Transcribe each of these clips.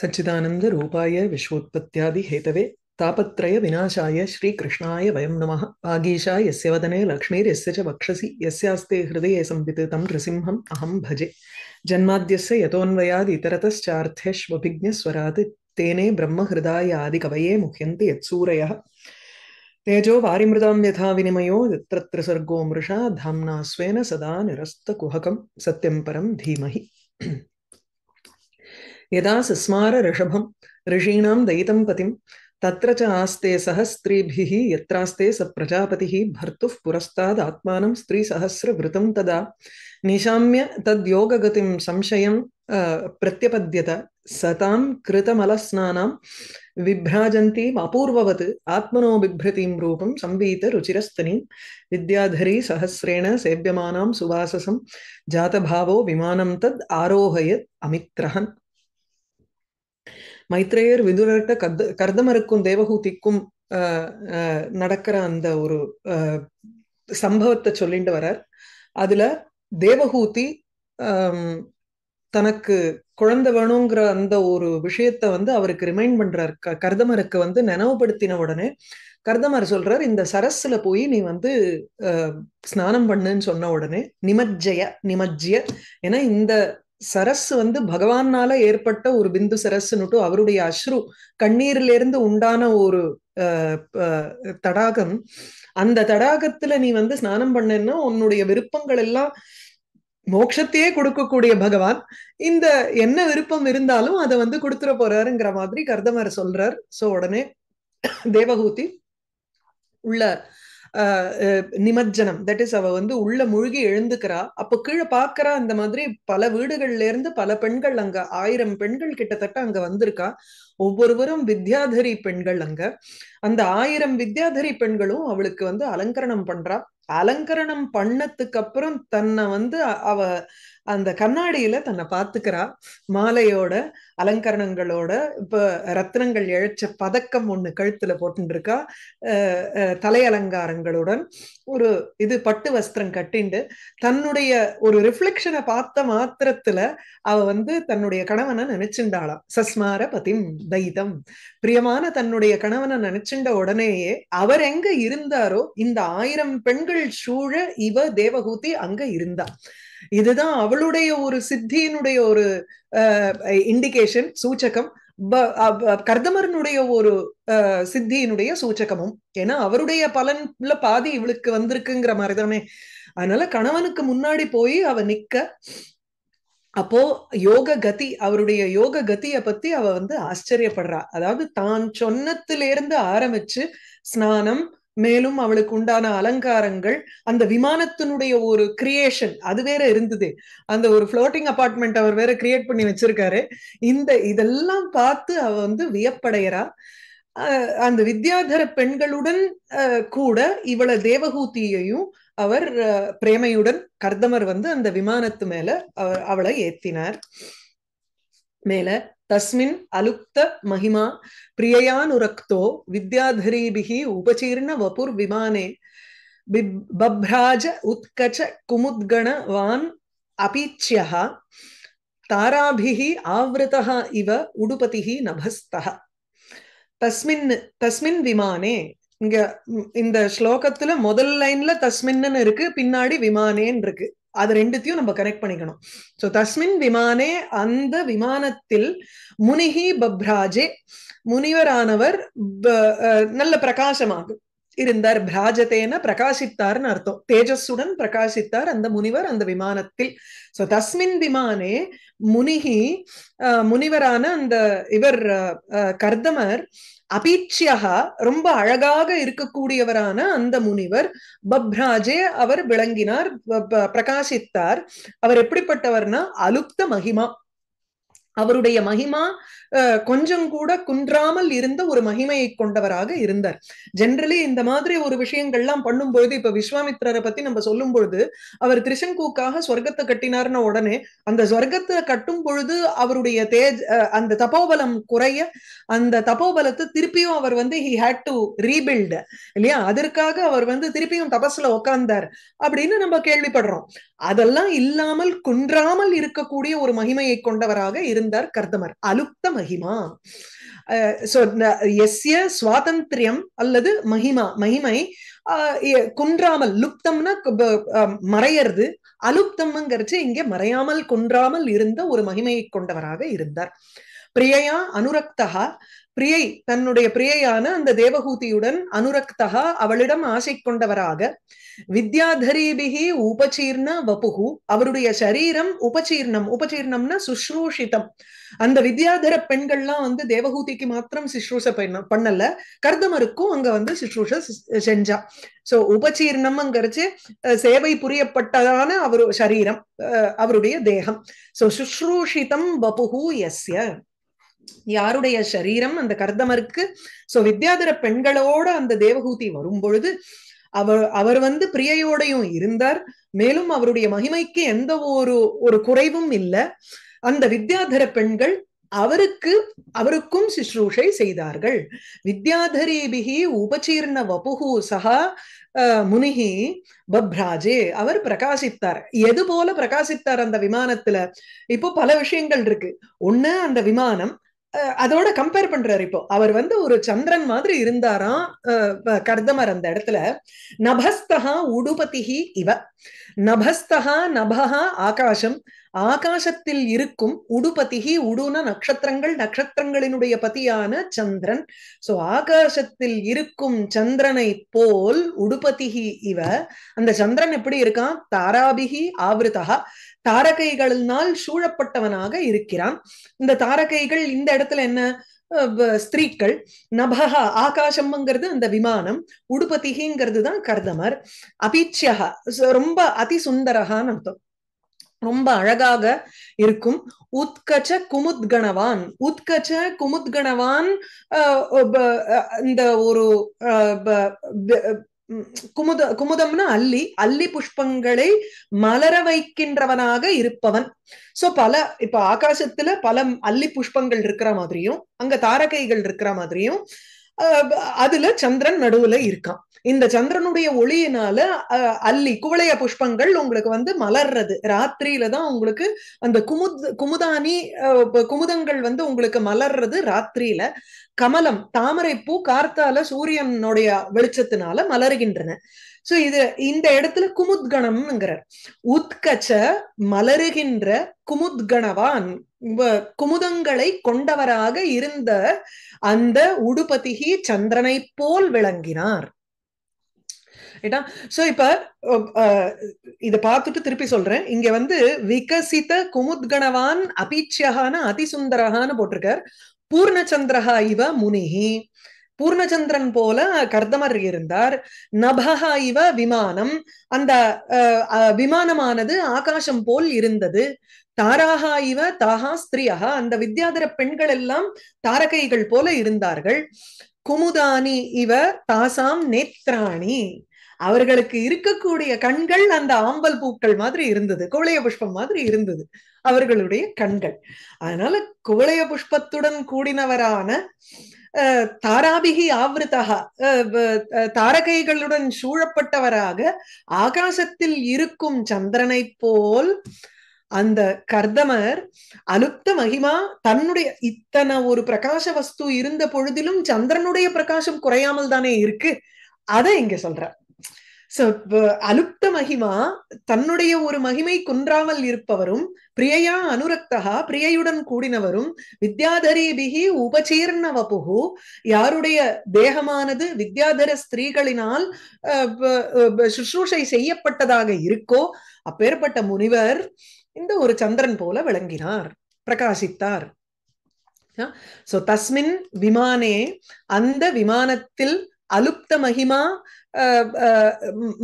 सच्चिदानंद रूपाय सच्चिदानन्दरूपाय विश्वोत्पत्त्यादिहेतवे तापत्रयविनाशाय श्रीकृष्णाय वयम नमः आगीशा यस्य वदने लक्ष्मीर्यस्य च वक्षसि यस्यास्ते हृदये संवित तं नृसिंहम् अहं भजे जन्माद्यस्य यतोऽन्वयादितरतश्चार्थेष्वभिज्ञस्वरात् तेने ब्रह्महृदायादिकवये मुह्यन्ते यत्सूरयः तेजो वारिमृदां यथा विनिमयो यत्रत्र सर्गो मृषा धाम्ना स्वेन सदा निरस्तकुहकं सत्यं परं धीमहि यदा सस्मार ऋषभं ऋषीणां दयितं पतिं तत्र च आस्ते सह यत्रास्ते स प्रजापतिः भर्तुः पुरस्तादात्मानं स्त्रीसहस्रवृतं तदा निशाम्य तद्योगगतिं संशयं प्रत्यपद्यत सतां कृतमलस्नानां विभ्राजन्तीम् अपूर्ववत् आत्मनो बिभ्रतीं रूपं संवीतरुचिरस्तनीं विद्याधरी सहस्रेण सेव्यमानां सुवाससं जातभावो विमानं तद् आरोहयत् अमित्रहन् மைத்ரேயர் விதுரர்கிட்ட கர்த கர்தமருக்கும் தேவகூதிக்கும் நடக்கிற அந்த ஒரு சம்பவத்தை சொல்லிட்டு வரார் அதுல தேவகூதி தனக்கு குழந்தை வேணுங்கிற அந்த ஒரு விஷயத்த வந்து அவருக்கு ரிமைண்ட் பண்றார் கர்தமருக்கு வந்து நினைவுபடுத்தின உடனே கர்தமர் சொல்றார் இந்த சரஸ்ல போய் நீ வந்து ஸ்நானம் பண்ணுன்னு சொன்ன உடனே நிமஜ்ஜய நிமஜ்ஜிய ஏன்னா இந்த சரஸ் வந்து பகவானால ஏற்பட்ட ஒரு பிந்து சரஸ்னுட்டு அவருடைய அஸ்ரு இருந்து உண்டான ஒரு தடாகம் அந்த தடாகத்துல நீ வந்து ஸ்நானம் பண்ணன்னா உன்னுடைய விருப்பங்கள் எல்லாம் மோட்சத்தையே கொடுக்கக்கூடிய பகவான் இந்த என்ன விருப்பம் இருந்தாலும் அதை வந்து கொடுத்துட போறாருங்கிற மாதிரி கர்தமர் சொல்றார் சோ உடனே தேவகூதி உள்ள நிமஜ்ஜனம் தட் இஸ் அவ வந்து உள்ள மூழ்கி எழுந்துக்கிறா அப்ப கீழே பாக்குறா அந்த மாதிரி பல வீடுகள்ல இருந்து பல பெண்கள் அங்க ஆயிரம் பெண்கள் கிட்டத்தட்ட அங்க வந்திருக்கா ஒவ்வொருவரும் வித்யாதரி பெண்கள் அங்க அந்த ஆயிரம் வித்யாதரி பெண்களும் அவளுக்கு வந்து அலங்கரணம் பண்றா அலங்கரணம் பண்ணதுக்கு அப்புறம் தன்னை வந்து அவ அந்த கண்ணாடியில தன்னை பாத்துக்கிறா மாலையோட அலங்கரணங்களோட இப்ப ரத்னங்கள் இழைச்ச பதக்கம் ஒண்ணு கழுத்துல போட்டுருக்கா தலை அலங்காரங்களுடன் ஒரு இது பட்டு வஸ்திரம் கட்டிண்டு தன்னுடைய ஒரு ரிஃப்ளெக்ஷனை பார்த்த மாத்திரத்துல அவ வந்து தன்னுடைய கணவனை நினைச்சுண்டாளாம் சஸ்மார பதிம் தைதம் பிரியமான தன்னுடைய கணவனை நினைச்சுண்ட உடனேயே அவர் எங்க இருந்தாரோ இந்த ஆயிரம் பெண்கள் சூழ இவ தேவகூதி அங்க இருந்தா இதுதான் அவளுடைய ஒரு சித்தியினுடைய ஒரு இண்டிகேஷன் சூச்சகம் கர்தமரனுடைய ஒரு சித்தியினுடைய சூச்சகமும் ஏன்னா அவருடைய பலன்ல பாதி இவளுக்கு வந்திருக்குங்கிற மாதிரிதானே அதனால கணவனுக்கு முன்னாடி போய் அவ நிக்க அப்போ யோக கதி அவருடைய யோக கதியை பத்தி அவ வந்து ஆச்சரியப்படுறா அதாவது தான் சொன்னத்திலிருந்து ஆரம்பிச்சு ஸ்நானம் மேலும் அவளுக்கு உண்டான அலங்காரங்கள் அந்த விமானத்தினுடைய ஒரு கிரியேஷன் அது வேற இருந்தது அந்த ஒரு ஃப்ளோட்டிங் அபார்ட்மெண்ட் அவர் வேற கிரியேட் பண்ணி வச்சிருக்காரு இந்த இதெல்லாம் பார்த்து அவ வந்து வியப்படைகிறா அந்த வித்யாதர பெண்களுடன் கூட இவள தேவகூத்தியையும் அவர் பிரேமையுடன் கர்தமர் வந்து அந்த விமானத்து மேல அவளை ஏத்தினார் மேல तस्मिन् अलुप्त महिमा प्रिययानुरक्तो विद्याधरीभिः उपचीर्ण वपुर्विमाने बभ्राज उत्कच कुमुद्गणवान् अपीच्यः ताराभिः आवृतः इव उडुपतिः नभस्तः தஸ்மின் தஸ்மின் விமானே இங்க இந்த ஸ்லோகத்துல முதல் லைன்ல தஸ்மின்னு இருக்கு பின்னாடி விமானேன்னு இருக்கு அது ரெண்டுத்தையும் நம்ம கனெக்ட் பண்ணிக்கணும் சோ தஸ்மின் விமானே அந்த விமானத்தில் முனிகி பப்ராஜே முனிவரானவர் நல்ல பிரகாசமாக இருந்தார் பிராஜத்தேன பிரகாசித்தார்னு அர்த்தம் தேஜஸுடன் பிரகாசித்தார் அந்த முனிவர் அந்த விமானத்தில் சோ தஸ்மின் விமானே முனிகி முனிவரான அந்த இவர் கர்தமர் அபீட்சியாக ரொம்ப அழகாக இருக்கக்கூடியவரான அந்த முனிவர் பப்ராஜே அவர் விளங்கினார் பிரகாசித்தார் அவர் எப்படிப்பட்டவர்னா அலுப்த மகிமா அவருடைய மகிமா கொஞ்சம் கூட குன்றாமல் இருந்த ஒரு மகிமையை கொண்டவராக இருந்தார் ஜென்ரலி இந்த மாதிரி ஒரு விஷயங்கள்லாம் பொழுது இப்ப விஸ்வாமித்ரரை பத்தி நம்ம சொல்லும் பொழுது அவர் திருசங்கூக்காக சொர்க்கத்தை கட்டினார்ன உடனே அந்த சொர்க்கத்தை கட்டும் பொழுது அவருடைய தேஜ் அந்த தபோபலம் குறைய அந்த தபோபலத்தை திருப்பியும் அவர் வந்து ஹி ஹேட் டு ரீபில்டு இல்லையா அதற்காக அவர் வந்து திருப்பியும் தபஸ்ல உட்கார்ந்தார் அப்படின்னு நம்ம கேள்விப்படுறோம் அதெல்லாம் இல்லாமல் குன்றாமல் இருக்கக்கூடிய ஒரு மகிமையை கொண்டவராக இருந்தார் இருந்தார் கர்தமர் அலுப்த மகிமா எஸ்ய சுவாதந்திரியம் அல்லது மகிமா மகிமை குன்றாமல் லுப்தம்னா மறையறது அலுப்தம்ங்கிறது இங்கே மறையாமல் குன்றாமல் இருந்த ஒரு மகிமையை கொண்டவராக இருந்தார் பிரியா அனுரக்தகா பிரியை தன்னுடைய பிரியையான அந்த தேவகூதியுடன் அனுரக்தகா அவளிடம் ஆசை கொண்டவராக வித்யாதரீபிகி உபச்சீர்ண வபுகு அவருடைய சரீரம் உபச்சீர்ணம் உபச்சீர்ணம்னா சுஷ்ரூஷிதம் அந்த வித்யாதர பெண்கள்லாம் வந்து தேவகூதிக்கு மாத்திரம் சுஷ்ரூஷ பண்ணல கர்தமருக்கும் அங்க வந்து சுஷ்ரூஷ செஞ்சா சோ உபச்சீர்ணம்ங்கிறச்சு சேவை புரியப்பட்டதான அவரு சரீரம் அவருடைய தேகம் சோ சுஷ்ரூஷிதம் வபுகு எஸ்ய யாருடைய சரீரம் அந்த கர்தமருக்கு சோ வித்யாதர பெண்களோட அந்த தேவகூதி வரும் பொழுது அவர் அவர் வந்து பிரியையோடையும் இருந்தார் மேலும் அவருடைய மகிமைக்கு எந்த ஒரு ஒரு குறைவும் இல்லை அந்த வித்யாதர பெண்கள் அவருக்கு அவருக்கும் சுஷ்ரூஷை செய்தார்கள் வித்யாதரேபிகி உபச்சீர்ண வபுகு சகா முனிகி பப்ராஜே அவர் பிரகாசித்தார் எது போல பிரகாசித்தார் அந்த விமானத்துல இப்போ பல விஷயங்கள் இருக்கு ஒண்ணு அந்த விமானம் அதோட கம்பேர் பண்றாரு இப்போ அவர் வந்து ஒரு சந்திரன் மாதிரி இருந்தாராம் கர்தமர் அந்த இடத்துல நபஸ்தகா உடுபதிஹி இவ நபஸ்தகா நபஹா ஆகாசம் ஆகாசத்தில் இருக்கும் உடுபதிகி உடுன நட்சத்திரங்கள் நட்சத்திரங்களினுடைய பதியான சந்திரன் சோ ஆகாசத்தில் இருக்கும் சந்திரனை போல் உடுபதிகி இவ அந்த சந்திரன் எப்படி இருக்கான் தாராபிகி ஆவிருதா தாரகைகளினால் சூழப்பட்டவனாக இருக்கிறான் இந்த தாரகைகள் இந்த இடத்துல என்ன ஸ்திரீக்கள் நபகா ஆகாசம்ங்கிறது அந்த விமானம் உடுபதிகிங்கிறது தான் கர்தமர் அபிச்சியகா ரொம்ப அதி சுந்தரகான்னு அர்த்தம் ரொம்ப அழகாக இருக்கும் உத்கச்ச குமுத்கணவான் உத்கச்ச குமுத்கணவான் இந்த ஒரு குமுத குமுதம்னா அல்லி அல்லி புஷ்பங்களை மலர வைக்கின்றவனாக இருப்பவன் சோ பல இப்ப ஆகாசத்துல பல அல்லி புஷ்பங்கள் இருக்கிற மாதிரியும் அங்க தாரகைகள் இருக்கிற மாதிரியும் அதுல சந்திரன் நடுவுல இருக்கான் இந்த சந்திரனுடைய ஒளியினால அல்லி குவளைய புஷ்பங்கள் உங்களுக்கு வந்து மலர்றது ராத்திரியில தான் உங்களுக்கு அந்த குமுத் குமுதானி குமுதங்கள் வந்து உங்களுக்கு மலர்றது ராத்திரியில கமலம் தாமரைப்பூ கார்த்தால சூரியனுடைய வெளிச்சத்தினால மலருகின்றன சோ இது இந்த இடத்துல குமுத்கணம்ங்கிறார் உத்கச்ச மலருகின்ற குமுத்கணவான் குமுதங்களை கொண்டவராக இருந்த அந்த உடுபதிகி சந்திரனை போல் விளங்கினார் சோ இப்ப இத பார்த்துட்டு திருப்பி சொல்றேன் இங்க வந்து விகசித குமுத்கணவான் அபீட்சியகான அதிசுந்தரகான்னு போட்டிருக்கார் பூர்ணச்சந்திரஹா இவ முனிஹி பூர்ணச்சந்திரன் போல கர்தமர் இருந்தார் நபஹா இவ விமானம் அந்த விமானமானது ஆகாசம் போல் இருந்தது தாராகா இவ தாகா ஸ்திரீயா அந்த வித்யாதர பெண்கள் எல்லாம் தாரகைகள் போல இருந்தார்கள் குமுதானி இவ தாசாம் நேத்ராணி அவர்களுக்கு இருக்கக்கூடிய கண்கள் அந்த ஆம்பல் பூக்கள் மாதிரி இருந்தது குவளைய புஷ்பம் மாதிரி இருந்தது அவர்களுடைய கண்கள் அதனால குவளைய புஷ்பத்துடன் கூடினவரான தாராபிகி ஆவிருத்தகா தாரகைகளுடன் சூழப்பட்டவராக ஆகாசத்தில் இருக்கும் சந்திரனை போல் அந்த கர்தமர் அனுத்த மகிமா தன்னுடைய இத்தனை ஒரு பிரகாச வஸ்து இருந்த பொழுதிலும் சந்திரனுடைய பிரகாசம் குறையாமல் தானே இருக்கு அதை இங்க சொல்ற அலுப்த மகிமா தன்னுடைய ஒரு மகிமை குன்றாமல் இருப்பவரும் பிரியையா அனுரக்தகா பிரியையுடன் கூடினவரும் வித்யாதரீபிகி உபசீர்ண வபுகு யாருடைய தேகமானது வித்யாதர ஸ்திரீகளினால் சுஷ்ரூஷை செய்யப்பட்டதாக இருக்கோ அப்பேற்பட்ட முனிவர் இந்த ஒரு சந்திரன் போல விளங்கினார் பிரகாசித்தார் சோ தஸ்மின் விமானே அந்த விமானத்தில் அலுப்த மகிமா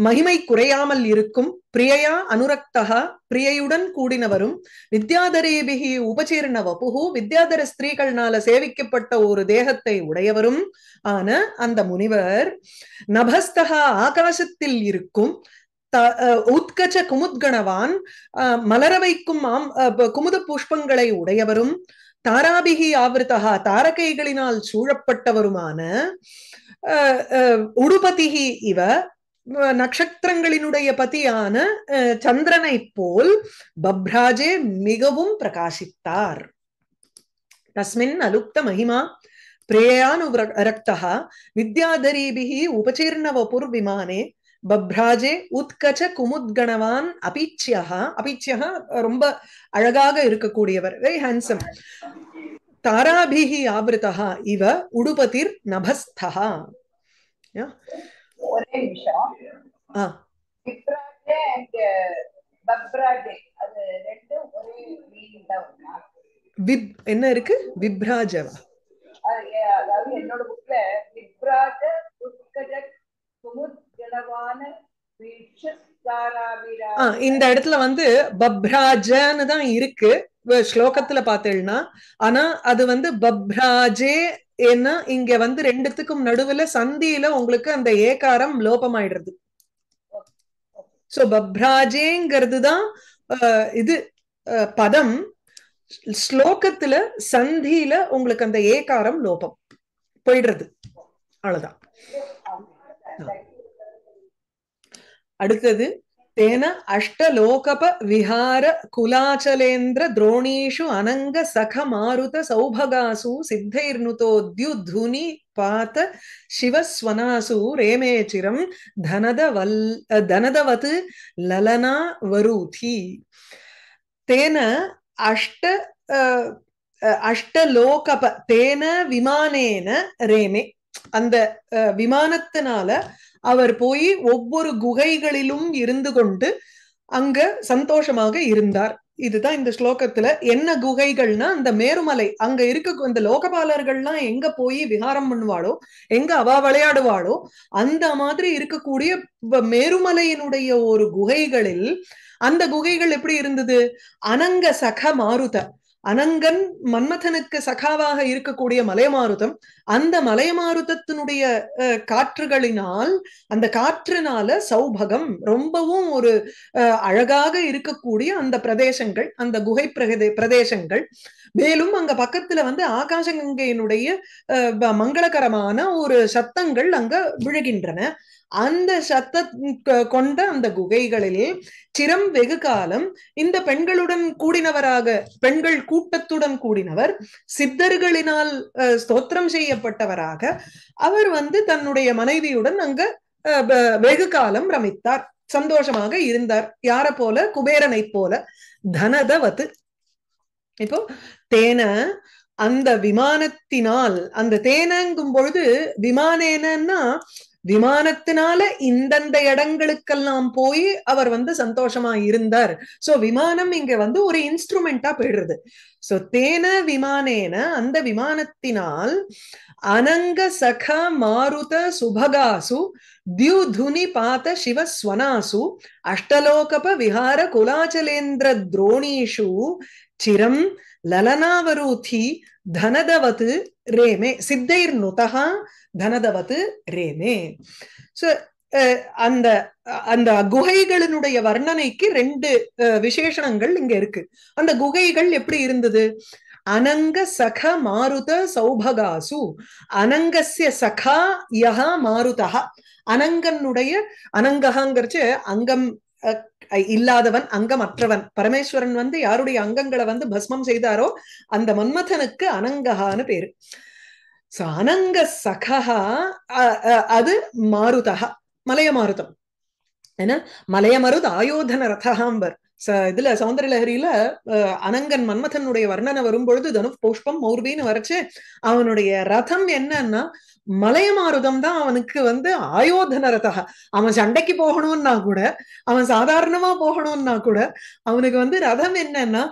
மகிமை குறையாமல் இருக்கும் பிரியையா அனுரக்தா பிரியையுடன் கூடினவரும் வித்யாதரேபிகி உபச்சீர்ண வபுகு வித்யாதர ஸ்திரீகள்னால சேவிக்கப்பட்ட ஒரு தேகத்தை உடையவரும் ஆன அந்த முனிவர் நபஸ்தகா ஆகாசத்தில் இருக்கும் உத்கச்ச குமுத்கணவான் மலரவைக்கும் ஆம் குமுத புஷ்பங்களை உடையவரும் தாராபிகி ஆவிரதா தாரகைகளினால் சூழப்பட்டவருமான உடுபதிகி இவ நட்சத்திரங்களினுடைய பதியான சந்திரனை போல் பப்ராஜே மிகவும் பிரகாசித்தார் தஸ்மின் அலுப்த மகிமா ரக்தா வித்யாதரீபிகி உபச்சீர்ணவபுர் விமானே பப்ராஜே உத்கச்ச குமுத்கணவான் அபிச்சியகா அபிச்சியா ரொம்ப அழகாக இருக்கக்கூடியவர் வெரி ஹேண்ட்ஸம் தாராபிஹி ஆபிருத்தா இவ உடுபதிர் நபஸ்தா என்ன இருக்கு விப்ராஜவா அதாவது என்னோட புக்ல விப்ராஜ உத்கஜ குமுத் இந்த இடத்துல வந்து பப்ராஜன்னு தான் இருக்கு ஸ்லோகத்துல பாத்தேன்னா ஆனா அது வந்து பப்ராஜே ஏன்னா இங்க வந்து ரெண்டுத்துக்கும் நடுவுல சந்தியில உங்களுக்கு அந்த ஏகாரம் ஆயிடுறது சோ பப்ராஜேங்கிறது தான் இது பதம் ஸ்லோகத்துல சந்தியில உங்களுக்கு அந்த ஏகாரம் லோபம் போயிடுறது அவ்வளவுதான் அடுத்தது தேன அஷ்டலோகப விஹார குலாச்சலேந்திர துரோணீஷு அனங்க சக மாருத சௌபகாசு சித்தைர்னுதோத்யுதுனி பாத சிவஸ்வனாசு ரேமேச்சிரம் தனத வல் தனதவத் லலனா வரூதி தேன அஷ்ட அஷ்டலோகப தேன விமானேன ரேமே அந்த விமானத்தினால அவர் போய் ஒவ்வொரு குகைகளிலும் இருந்து கொண்டு அங்க சந்தோஷமாக இருந்தார் இதுதான் இந்த ஸ்லோகத்துல என்ன குகைகள்னா அந்த மேருமலை அங்க இருக்க இந்த லோகபாலர்கள்லாம் எங்க போய் விகாரம் பண்ணுவாளோ எங்க அவ விளையாடுவாளோ அந்த மாதிரி இருக்கக்கூடிய மேருமலையினுடைய ஒரு குகைகளில் அந்த குகைகள் எப்படி இருந்தது அனங்க சக மாருத அனங்கன் மன்மதனுக்கு சகாவாக இருக்கக்கூடிய மலையமாருதம் அந்த மலையமாருதத்தினுடைய காற்றுகளினால் அந்த காற்றினால சௌபகம் ரொம்பவும் ஒரு அழகாக இருக்கக்கூடிய அந்த பிரதேசங்கள் அந்த குகை பிரதே பிரதேசங்கள் மேலும் அங்க பக்கத்துல வந்து ஆகாசகங்கையினுடைய மங்களகரமான ஒரு சத்தங்கள் அங்க விழுகின்றன அந்த சத்த கொண்ட அந்த குகைகளில் சிரம் வெகு காலம் இந்த பெண்களுடன் கூடினவராக பெண்கள் கூட்டத்துடன் கூடினவர் சித்தர்களினால் ஸ்தோத்திரம் செய்யப்பட்டவராக அவர் வந்து தன்னுடைய மனைவியுடன் அங்க வெகு காலம் ரமித்தார் சந்தோஷமாக இருந்தார் யார போல குபேரனை போல தனதவது இப்போ தேன அந்த விமானத்தினால் அந்த தேனங்கும் பொழுது விமானேனன்னா விமானத்தினால இந்தந்த இடங்களுக்கெல்லாம் போய் அவர் வந்து சந்தோஷமா இருந்தார் சோ விமானம் இங்க வந்து ஒரு இன்ஸ்ட்ருமெண்டா போயிடுறது சோ தேன விமானேன அந்த விமானத்தினால் அனங்க சக மாருத சுபகாசு தியுதுனி பாத சிவஸ்வனாசு அஷ்டலோகப விஹார குலாச்சலேந்திர துரோணீஷு சிரம் லலனாவரூதி தனதவது ரேமே சித்தைர் நுதகா தனதவது ரேமே சோ அந்த அந்த குகைகளினுடைய வர்ணனைக்கு ரெண்டு விசேஷணங்கள் இங்க இருக்கு அந்த குகைகள் எப்படி இருந்தது அனங்க சக மாருத சௌபகாசு அனங்கசிய சகா யகா மாருதா அனங்கனுடைய அனங்ககாங்கிறச்சு அங்கம் இல்லாதவன் அங்கம் அற்றவன் பரமேஸ்வரன் வந்து யாருடைய அங்கங்களை வந்து பஸ்மம் செய்தாரோ அந்த மன்மதனுக்கு அனங்ககான்னு பேரு சோ அனங்க சகா அது மாருதா மலைய மாருதம் ஏன்னா மலைய மருத ஆயோதன ரதாம்பர் ச இதுல சௌந்தரலஹரியில அனங்கன் மன்மதனுடைய வர்ணனை வரும்பொழுது தனு புஷ்பம் மௌர்வின்னு வரைச்சு அவனுடைய ரதம் என்னன்னா மலையமாருதம் தான் அவனுக்கு வந்து ஆயோதன ரதக அவன் சண்டைக்கு போகணும்னா கூட அவன் சாதாரணமா போகணும்னா கூட அவனுக்கு வந்து ரதம் என்னன்னா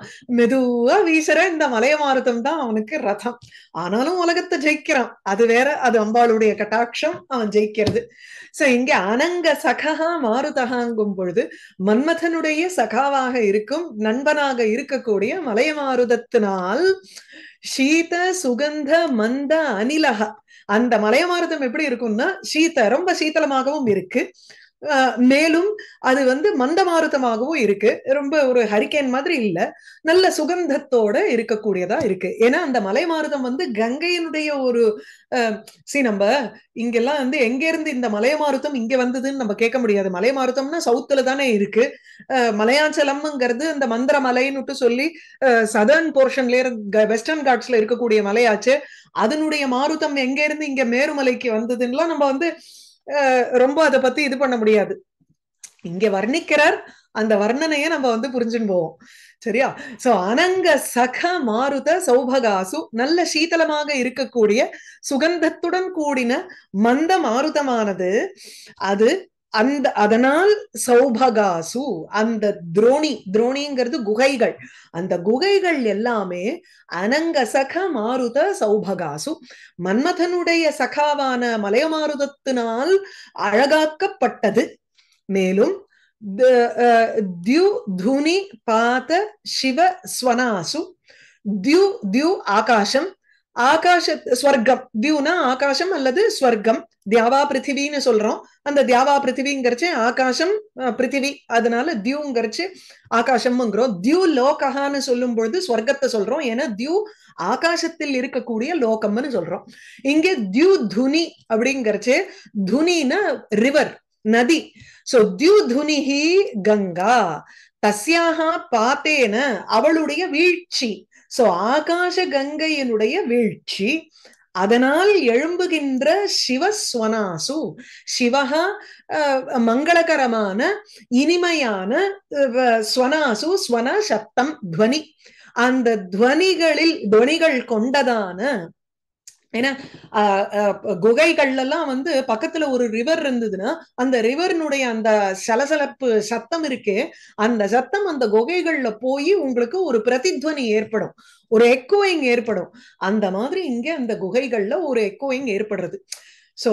மெதுவா வீசுற இந்த மலையமாருதம் தான் அவனுக்கு ரதம் ஆனாலும் உலகத்தை ஜெயிக்கிறான் அது வேற அது அம்பாளுடைய கட்டாட்சம் அவன் ஜெயிக்கிறது சோ இங்க அனங்க சகா மாறுதகாங்கும் பொழுது மன்மதனுடைய சகாவாக இருக்கும் நண்பனாக இருக்கக்கூடிய மலையமாருதத்தினால் சீத சுகந்த மந்த அனிலக அந்த மலையமாரதம் எப்படி இருக்கும்னா சீத ரொம்ப சீத்தலமாகவும் இருக்கு மேலும் அது வந்து மந்தமாருத்தமாகவும் இருக்கு ரொம்ப ஒரு ஹரிக்கேன் மாதிரி இல்ல நல்ல சுகந்தத்தோட இருக்கக்கூடியதா இருக்கு ஏன்னா அந்த மலை மாருதம் வந்து கங்கையினுடைய ஒரு சி நம்ம இங்கெல்லாம் வந்து எங்க இருந்து இந்த மலை மாருத்தம் இங்க வந்ததுன்னு நம்ம கேட்க முடியாது மலை மாருத்தம்னா சவுத்துல தானே இருக்கு மலையாஞ்சலம்ங்கிறது அந்த மந்திர மலைன்னு சொல்லி சதர்ன் போர்ஷன்ல வெஸ்டர்ன் காட்ஸ்ல இருக்கக்கூடிய மலையாச்சு அதனுடைய மாருத்தம் எங்க இருந்து இங்க மேருமலைக்கு வந்ததுன்னா நம்ம வந்து ரொம்ப அதை பத்தி இது பண்ண முடியாது இங்க வர்ணிக்கிறார் அந்த வர்ணனைய நம்ம வந்து புரிஞ்சுன்னு போவோம் சரியா சோ அனங்க சக மாருத சௌபகாசு நல்ல சீதளமாக இருக்கக்கூடிய சுகந்தத்துடன் கூடின மந்த மாருதமானது அது அந்த அதனால் சௌபகாசு அந்த துரோணி துரோணிங்கிறது குகைகள் அந்த குகைகள் எல்லாமே அனங்க சக மாருத சௌபகாசு மன்மதனுடைய சகாவான மலையமாருதத்தினால் அழகாக்கப்பட்டது மேலும் தியு துனி பாத சிவ ஸ்வனாசு தியு தியு ஆகாசம் ஆகாஷ ஸ்வர்க்கம் தியூனா ஆகாசம் அல்லது ஸ்வர்க்கம் தியாவா பிருத்திவின்னு சொல்றோம் அந்த தியாவா பிருத்திவிங்கிறச்சு ஆகாசம் பிருத்திவி அதனால தியூங்கிறச்சு ஆகாஷம்ங்கிறோம் தியூ லோகஹான்னு சொல்லும் பொழுது ஸ்வர்க்கத்தை சொல்றோம் ஏன்னா தியூ ஆகாசத்தில் இருக்கக்கூடிய லோகம்னு சொல்றோம் இங்கே தியூ துனி அப்படிங்கிறச்சு துனின்னா ரிவர் நதி சோ தியூ துனிஹி கங்கா தஸ்யாக பாத்தேன அவளுடைய வீழ்ச்சி சோ ஆகாச கங்கையினுடைய வீழ்ச்சி அதனால் எழும்புகின்ற சிவஸ்வனாசு சிவகா மங்களகரமான இனிமையான ஸ்வனாசு ஸ்வன சத்தம் துவனி அந்த துவனிகளில் துவனிகள் கொண்டதான ஏன்னா குகைகள்லாம் வந்து பக்கத்துல ஒரு ரிவர் இருந்ததுன்னா அந்த ரிவர்னுடைய அந்த சலசலப்பு சத்தம் இருக்கு அந்த சத்தம் அந்த குகைகள்ல போய் உங்களுக்கு ஒரு பிரதித்வனி ஏற்படும் ஒரு எக்கோயிங் ஏற்படும் அந்த மாதிரி இங்க அந்த குகைகள்ல ஒரு எக்கோயிங் ஏற்படுறது சோ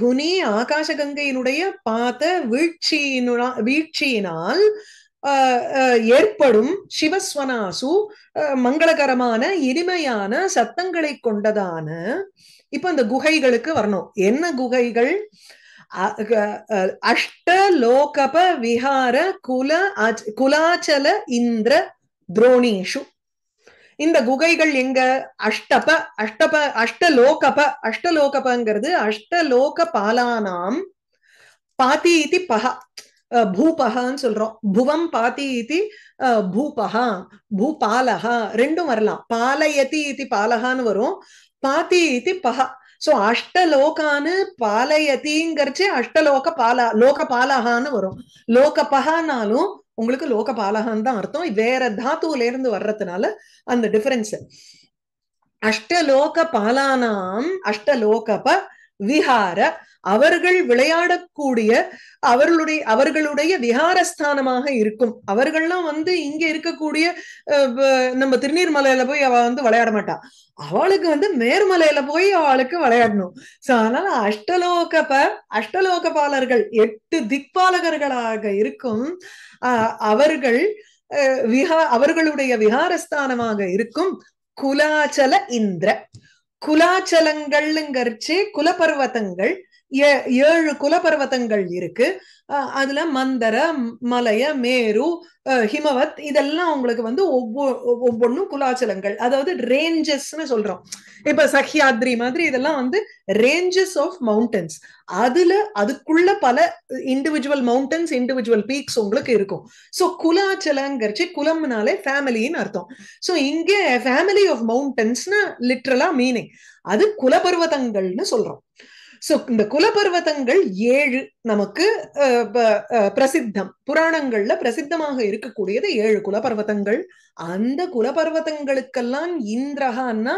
துனி ஆகாசகங்கையினுடைய பாத்த வீழ்ச்சியினா வீழ்ச்சியினால் ஏற்படும் சிவஸ்வனாசு மங்களகரமான இனிமையான சத்தங்களை கொண்டதான இப்ப இந்த குகைகளுக்கு வரணும் என்ன குகைகள் அஷ்ட லோகப விஹார குல குலாச்சல இந்திர துரோணீஷு இந்த குகைகள் எங்க அஷ்டப அஷ்டப அஷ்டலோகப அஷ்டலோகபங்கிறது அஷ்டலோக பாலானாம் பாதி இது பகா பூபகான்னு சொல்றோம் புவம் பாதி இது பூபகா பூபாலகா ரெண்டும் வரலாம் பாலயதி இது பாலகான்னு வரும் பாதி இது பகா சோ அஷ்டலோகான்னு பாலயதிங்கிறச்சு அஷ்டலோக பாலா லோக பாலகான்னு வரும் லோக பகானாலும் உங்களுக்கு லோக பாலகான்னு தான் அர்த்தம் வேற தாத்துல இருந்து வர்றதுனால அந்த டிஃபரன்ஸ் அஷ்டலோக பாலானாம் அஷ்டலோகப விஹார அவர்கள் விளையாடக்கூடிய அவர்களுடைய அவர்களுடைய விஹாரஸ்தானமாக இருக்கும் அவர்கள்லாம் வந்து இங்க இருக்கக்கூடிய நம்ம திருநீர்மலையில போய் அவ வந்து விளையாட மாட்டா அவளுக்கு வந்து மேர்மலையில போய் அவளுக்கு விளையாடணும் சோ அதனால அஷ்டலோக பாலர்கள் எட்டு திக்பாலகர்களாக இருக்கும் அவர்கள் விஹா அவர்களுடைய விஹாரஸ்தானமாக இருக்கும் குலாச்சல இந்திர குலாச்சலங்கள்ங்கிறச்சு குலபர்வத்தங்கள் ஏழு குலபர்வத்தங்கள் இருக்கு அதுல மந்தர மலைய மேரு ஹிமவத் இதெல்லாம் உங்களுக்கு வந்து ஒவ்வொ ஒவ்வொன்றும் குலாச்சலங்கள் அதாவது ரேஞ்சஸ்ன்னு சொல்றோம் இப்ப சஹ்யாத்ரி மாதிரி இதெல்லாம் வந்து ரேஞ்சஸ் ஆஃப் மவுண்டன்ஸ் அதுல அதுக்குள்ள பல இண்டிவிஜுவல் மவுண்டன்ஸ் இண்டிவிஜுவல் பீக்ஸ் உங்களுக்கு இருக்கும் ஸோ குலாச்சலங்கிறச்சு குலம்னாலே ஃபேமிலின்னு அர்த்தம் ஸோ இங்கே ஃபேமிலி ஆஃப் மவுண்டன்ஸ்னு லிட்ரலா மீனிங் அது குலபர்வதங்கள்னு சொல்றோம் சோ இந்த குலபர்வதங்கள் ஏழு நமக்கு பிரசித்தம் புராணங்கள்ல பிரசித்தமாக இருக்கக்கூடியது ஏழு குலபர்வதங்கள் அந்த குலபர்வதங்களுக்கெல்லாம் இந்திரகான்னா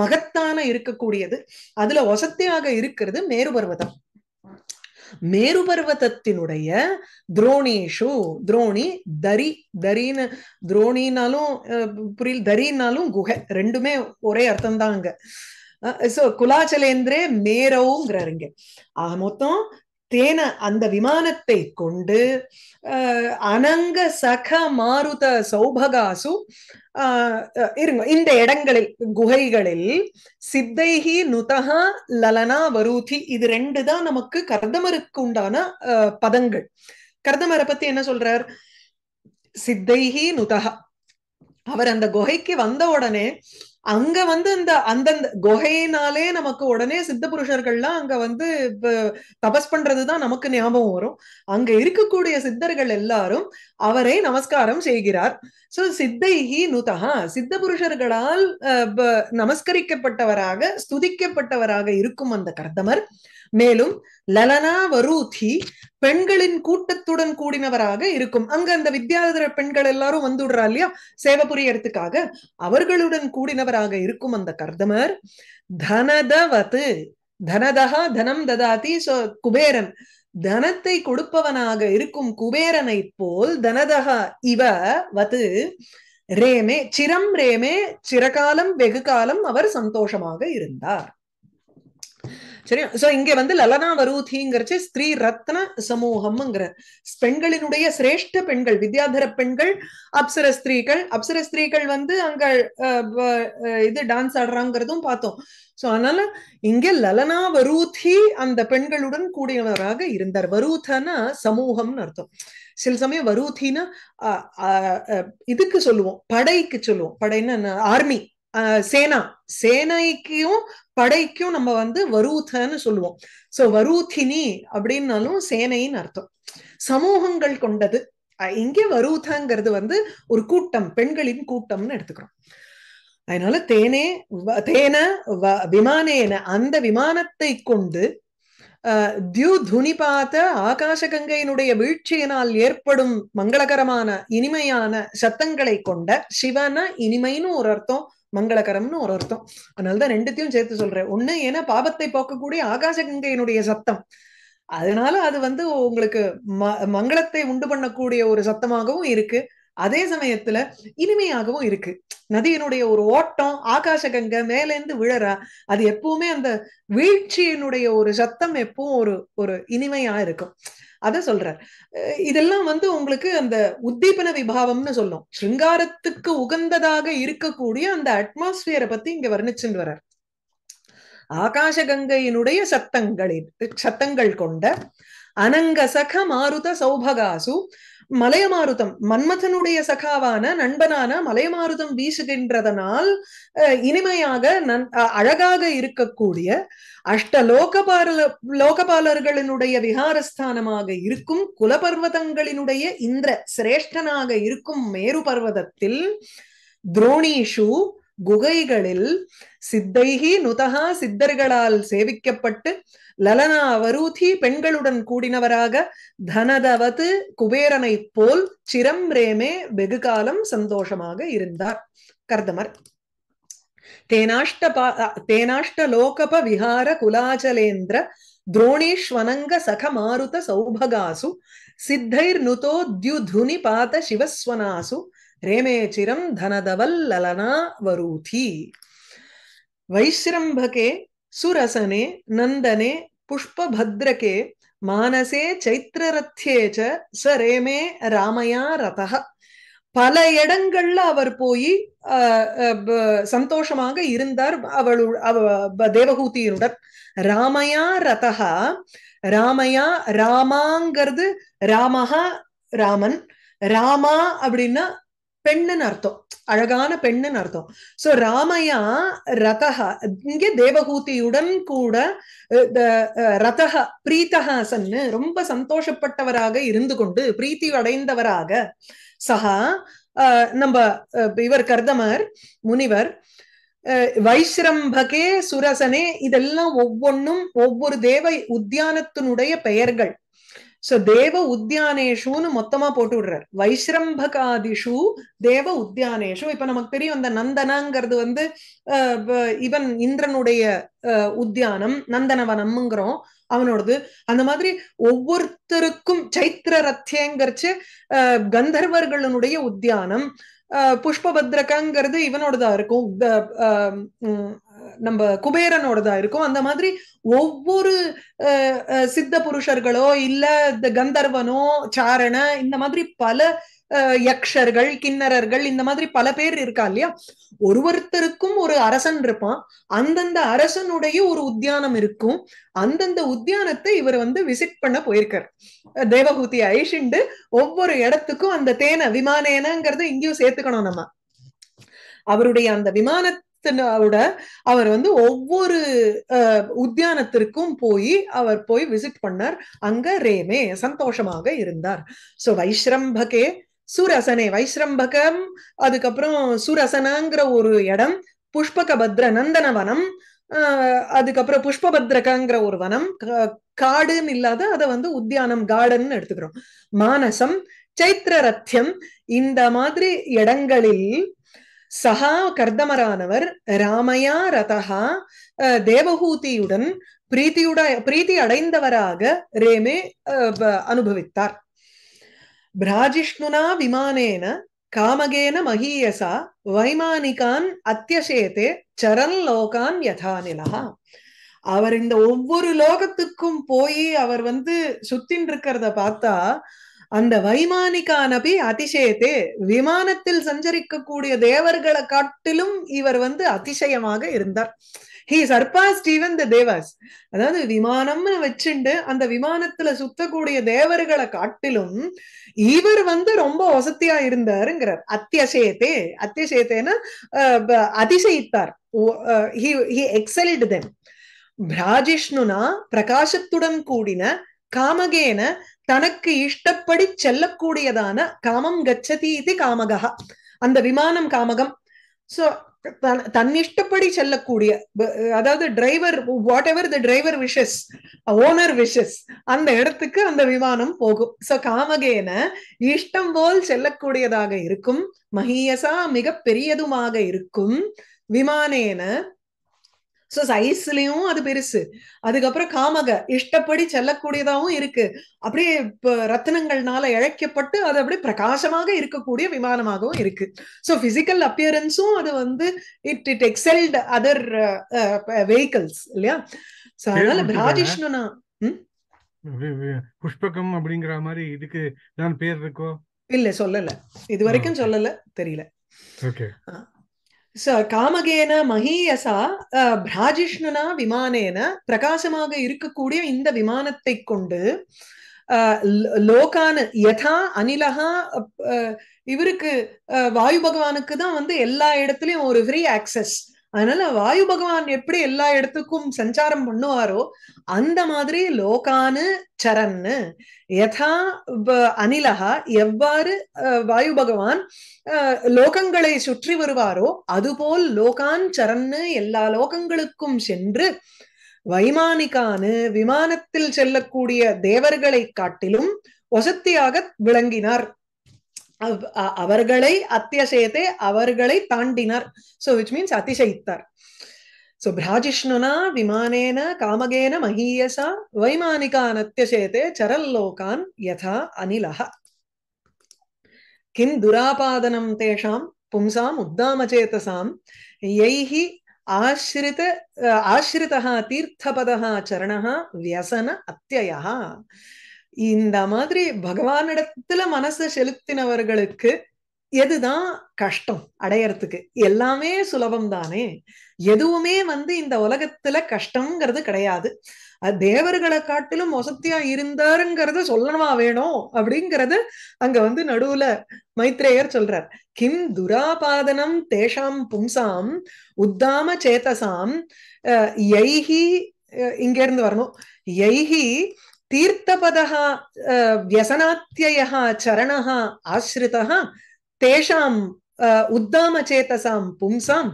மகத்தான இருக்கக்கூடியது அதுல வசத்தியாக இருக்கிறது மேரு பர்வதம் மேரு பர்வதத்தினுடைய துரோணேஷு துரோணி தரி தரின்னு துரோணினாலும் புரியல் தரினாலும் குகை ரெண்டுமே ஒரே அர்த்தம் தான் அங்க சோ குலாச்சலேந்திரே இங்க ஆக மொத்தம் தேன அந்த விமானத்தை கொண்டு அனங்க சக மாருத சௌபகாசு இருங்க இந்த இடங்களில் குகைகளில் சித்தைஹி நுதஹா லலனா வரூதி இது ரெண்டு தான் நமக்கு கர்தமருக்கு உண்டான பதங்கள் கர்தமரை பத்தி என்ன சொல்றார் சித்தைஹி நுதஹா அவர் அந்த குகைக்கு வந்த உடனே அங்க வந்து அந்த அந்தந்த குகையினாலே நமக்கு உடனே சித்த புருஷர்கள்லாம் அங்க வந்து தபஸ் பண்றதுதான் நமக்கு ஞாபகம் வரும் அங்க இருக்கக்கூடிய சித்தர்கள் எல்லாரும் அவரை நமஸ்காரம் செய்கிறார் சோ சித்தைஹி நுதஹா சித்த புருஷர்களால் நமஸ்கரிக்கப்பட்டவராக ஸ்துதிக்கப்பட்டவராக இருக்கும் அந்த கர்த்தமர் மேலும் லலனா வரூதி பெண்களின் கூட்டத்துடன் கூடினவராக இருக்கும் அங்க அந்த வித்யாதர பெண்கள் எல்லாரும் வந்துடுறா இல்லையா சேவை புரியறதுக்காக அவர்களுடன் கூடினவராக இருக்கும் அந்த கர்தமர் தனதவது தனதகா தனம் ததாதி குபேரன் தனத்தை கொடுப்பவனாக இருக்கும் குபேரனை போல் தனதகா இவ வது ரேமே சிரம் ரேமே சிறகாலம் வெகு காலம் அவர் சந்தோஷமாக இருந்தார் சரியா சோ இங்க வந்து லலனா வரூதிங்கிறச்சு ஸ்திரீ ரத்ன சமூகம்ங்கிற பெண்களினுடைய சிரேஷ்ட பெண்கள் வித்யாதர பெண்கள் அப்சர ஸ்திரீகள் அப்சர ஸ்திரீகள் வந்து அங்க இது டான்ஸ் ஆடுறாங்கிறதும் பார்த்தோம் சோ அதனால இங்க லலனா வரூதி அந்த பெண்களுடன் கூடியவராக இருந்தார் வரூதனா சமூகம்னு அர்த்தம் சில சமயம் வரூத்தின்னா இதுக்கு சொல்லுவோம் படைக்கு சொல்லுவோம் படைன்னா ஆர்மி சேனா சேனைக்கும் படைக்கும் நம்ம வந்து வரூத்தன்னு சொல்லுவோம் சோ வரூத்தினி அப்படின்னாலும் சேனைன்னு அர்த்தம் சமூகங்கள் கொண்டது இங்கே வரூதாங்கிறது வந்து ஒரு கூட்டம் பெண்களின் கூட்டம்னு எடுத்துக்கிறோம் அதனால தேனே தேன விமானேன அந்த விமானத்தை கொண்டு தியு துனிபாத்த ஆகாச கங்கையினுடைய வீழ்ச்சியினால் ஏற்படும் மங்களகரமான இனிமையான சத்தங்களை கொண்ட சிவன இனிமைன்னு ஒரு அர்த்தம் மங்களகரம்னு ஒரு அர்த்தம் அதனாலதான் ரெண்டுத்தையும் சேர்த்து சொல்றேன் ஒண்ணு ஏன்னா பாபத்தை போக்கக்கூடிய ஆகாச கங்கையினுடைய சத்தம் அதனால அது வந்து உங்களுக்கு ம மங்களத்தை உண்டு பண்ணக்கூடிய ஒரு சத்தமாகவும் இருக்கு அதே சமயத்துல இனிமையாகவும் இருக்கு நதியினுடைய ஒரு ஓட்டம் ஆகாச கங்கை மேலேந்து விழறா அது எப்பவுமே அந்த வீழ்ச்சியினுடைய ஒரு சத்தம் எப்பவும் ஒரு ஒரு இனிமையா இருக்கும் அதை சொல்றார் இதெல்லாம் வந்து உங்களுக்கு அந்த உத்தீபன விபாவம்னு சொல்லும் ஸ்ருங்காரத்துக்கு உகந்ததாக இருக்கக்கூடிய அந்த அட்மாஸ்பியரை பத்தி இங்க வர்ணிச்சுட்டு வர்றார் ஆகாசகங்கையினுடைய சத்தங்களின் சத்தங்கள் கொண்ட அனங்கசக மாருத சௌபகாசு மலையமாருதம் மன்மதனுடைய சகாவான நண்பனான மலையமாருதம் வீசுகின்றதனால் இனிமையாக நன் அழகாக இருக்கக்கூடிய அஷ்ட லோகபால லோகபாலர்களினுடைய விகாரஸ்தானமாக இருக்கும் குலபர்வதங்களினுடைய இந்திர சிரேஷ்டனாக இருக்கும் மேரு பர்வதத்தில் துரோணீஷு குகைகளில் சித்தைகி நுதகா சித்தர்களால் சேவிக்கப்பட்டு லலனா அவரூதி பெண்களுடன் கூடினவராக தனதவது குபேரனை போல் சிரம் ரேமே வெகு காலம் சந்தோஷமாக இருந்தார் கர்தமர் தேனாஷ்ட தேனாஷ்ட லோகப விஹார குலாச்சலேந்திர துரோணீஸ்வனங்க சக மாருத சௌபகாசு சித்தைர் நுதோத்யுதுனி பாத சிவஸ்வனாசு ரேமே சிரம் தனதவல் லலனா வரூதி வைஸ்ரம்பகே சுரசனே நந்தனே புஷ்பபத்ரகே மானசே சைத்திரரத்யே ச ரேமே ராமையா ரதக பல இடங்கள்ல அவர் போய் சந்தோஷமாக இருந்தார் அவளு அவ தேவகூதியினுடன் ராமையா ரதகா ராமையா ராமாங்கிறது ராமஹா ராமன் ராமா அப்படின்னா பெண்ணுன்னு அர்த்தம் அழகான பெண்ணுன்னு அர்த்தம் சோ ராமையா ரதஹ இங்கே தேவகூதியுடன் கூட ரதஹ பிரீத்தஹாசன்னு ரொம்ப சந்தோஷப்பட்டவராக இருந்து கொண்டு பிரீத்தி அடைந்தவராக சஹா நம்ம இவர் கர்தமர் முனிவர் வைஷ்ரம்பகே சுரசனே இதெல்லாம் ஒவ்வொன்றும் ஒவ்வொரு தேவை உத்தியானத்தினுடைய பெயர்கள் சோ தேவ உத்தியானேஷுன்னு மொத்தமா போட்டு விடுறாரு வைஸ்ரம்பகாதிஷு தேவ உத்தியானேஷு இப்ப நமக்கு தெரியும் அந்த நந்தனங்கிறது வந்து இவன் இந்திரனுடைய உத்தியானம் நந்தனவனம்ங்கிறோம் அவனோடது அந்த மாதிரி ஒவ்வொருத்தருக்கும் சைத்திர ரத்தியங்கிறச்சு கந்தர்வர்களுடைய உத்தியானம் புஷ்பபத்ரகங்கிறது இவனோடதா இருக்கும் நம்ம குபேரனோடதா இருக்கும் அந்த மாதிரி ஒவ்வொரு சித்த புருஷர்களோ இல்ல இந்த கந்தர்வனோ சாரண இந்த மாதிரி பல யக்ஷர்கள் கிண்ணறர்கள் இந்த மாதிரி பல பேர் இருக்கா இல்லையா ஒருவருத்தருக்கும் ஒரு அரசன் இருப்பான் அந்தந்த அரசனுடைய ஒரு உத்தியானம் இருக்கும் அந்தந்த உத்தியானத்தை இவர் வந்து விசிட் பண்ண போயிருக்கார் தேவகூதி ஐஷிண்டு ஒவ்வொரு இடத்துக்கும் அந்த தேனை விமானேனங்கிறத இங்கேயும் சேர்த்துக்கணும் நம்ம அவருடைய அந்த விமான விட அவர் வந்து ஒவ்வொரு உத்தியானத்திற்கும் போய் அவர் போய் விசிட் பண்ணார் அங்க ரேமே சந்தோஷமாக இருந்தார் சோ வைஸ்ரம்பகே சூரசனே வைஸ்ரம்பகம் அதுக்கப்புறம் சூரசனங்கிற ஒரு இடம் புஷ்பகபத்ர நந்தனவனம் அதுக்கப்புறம் புஷ்பபத்ரகாங்கிற ஒரு வனம் காடுன்னு இல்லாத அதை வந்து உத்தியானம் கார்டன் எடுத்துக்கிறோம் மானசம் சைத்திர ரத்தியம் இந்த மாதிரி இடங்களில் சகா கர்தமரானவர் ராமையா ரதஹா தேவஹூதியுடன் பிரீத்தியுட பிரீத்தி அடைந்தவராக ரேமே அனுபவித்தார் பிராஜிஷ்ணுனா விமானேன காமகேன மகீயசா வைமானிகான் அத்தியசேத்தே சரல் லோகான் யதாநிலா அவர் இந்த ஒவ்வொரு லோகத்துக்கும் போய் அவர் வந்து சுத்தின் இருக்கிறத பார்த்தா அந்த வைமானிகானபி அதிசயத்தே விமானத்தில் சஞ்சரிக்கக்கூடிய தேவர்களை காட்டிலும் இவர் வந்து அதிசயமாக இருந்தார் he surpassed even the devas அதாவது விமானம்னு வச்சுண்டு அந்த விமானத்துல சுத்தக்கூடிய தேவர்களை காட்டிலும் இவர் வந்து ரொம்ப வசத்தியா இருந்தாருங்கிறார் அத்தியசயத்தே அத்தியசேத்தேன்னா அதிசயித்தார் ஹி எக்ஸல்டு தென் பிராஜிஷ்ணுனா பிரகாசத்துடன் கூடின காமகேன தனக்கு இஷ்டப்படி செல்லக்கூடியதான காமம் கச்சதி இது காமகா அந்த விமானம் காமகம் சோ தன்னிஷ்டப்படி செல்லக்கூடிய அதாவது driver whatever the driver wishes owner wishes அந்த இடத்துக்கு அந்த விமானம் போகும் சோ காமகேன இஷ்டம் போல் செல்லக்கூடியதாக இருக்கும் மகியசா மிக பெரியதுமாக இருக்கும் விமானேன சோ சைஸ்லயும் அது பெருசு அதுக்கப்புறம் காமக இஷ்டப்படி செல்லக்கூடியதாகவும் இருக்கு அப்படியே இப்போ ரத்தனங்கள்னால இழைக்கப்பட்டு அது அப்படியே பிரகாசமாக இருக்கக்கூடிய விமானமாகவும் இருக்கு ஸோ பிசிக்கல் அப்பியரன்ஸும் அது வந்து it it excelled other vehicles இல்லையா ஸோ அதனால பிராஜிஷ்ணுனா புஷ்பகம் அப்படிங்கிற மாதிரி இதுக்கு பேர் இருக்கோ இல்ல சொல்லல இது வரைக்கும் சொல்லல தெரியல ச காமகேன மகீயசா பிராஜிஷ்ணுனா விமானேன பிரகாசமாக இருக்கக்கூடிய இந்த விமானத்தை கொண்டு லோகான யதா அனிலகா இவருக்கு வாயு பகவானுக்கு தான் வந்து எல்லா இடத்துலயும் ஒரு ஃப்ரீ ஆக்சஸ் அதனால வாயு பகவான் எப்படி எல்லா இடத்துக்கும் சஞ்சாரம் பண்ணுவாரோ அந்த மாதிரி லோகானு சரண்னு யதா அனிலஹா எவ்வாறு வாயு பகவான் லோகங்களை சுற்றி வருவாரோ அதுபோல் லோகான் சரண்னு எல்லா லோகங்களுக்கும் சென்று வைமானிகானு விமானத்தில் செல்லக்கூடிய தேவர்களை காட்டிலும் வசத்தியாக விளங்கினார் அவர்களை அத்தியசேதே அவர்களை தாண்டினர் சோ விச் மீன்ஸ் அதிசயித்தார் சோ பிராஜிஷ்ணுனா விமானேன காமகேன மகீயசா வைமானிகான் அத்தியசேதே சரல்லோகான் யதா அனிலக கிம் துராபாதனம் தேஷாம் பும்சாம் உத்தாமச்சேதசாம் யைஹி आश्रित आश्रितः तीर्थपदः चरणः व्यसन अत्ययः இந்த மாதிரி பகவானிடத்துல மனசை செலுத்தினவர்களுக்கு எதுதான் கஷ்டம் அடையறதுக்கு எல்லாமே சுலபம் தானே எதுவுமே வந்து இந்த உலகத்துல கஷ்டங்கிறது கிடையாது தேவர்களை காட்டிலும் ஒசத்தியா இருந்தாருங்கிறத சொல்லணுமா வேணும் அப்படிங்கறது அங்க வந்து நடுவுல மைத்ரேயர் சொல்றார் கிம் துராபாதனம் தேஷாம் பும்சாம் உத்தாம சேதசாம் எய்கி இங்க இருந்து வரணும் எய்கி தீர்த்தபதः व्यसनात्ययः चरणः आश्रितः तेषाम् உத்தாமச்சேதசாம் பும்சாம்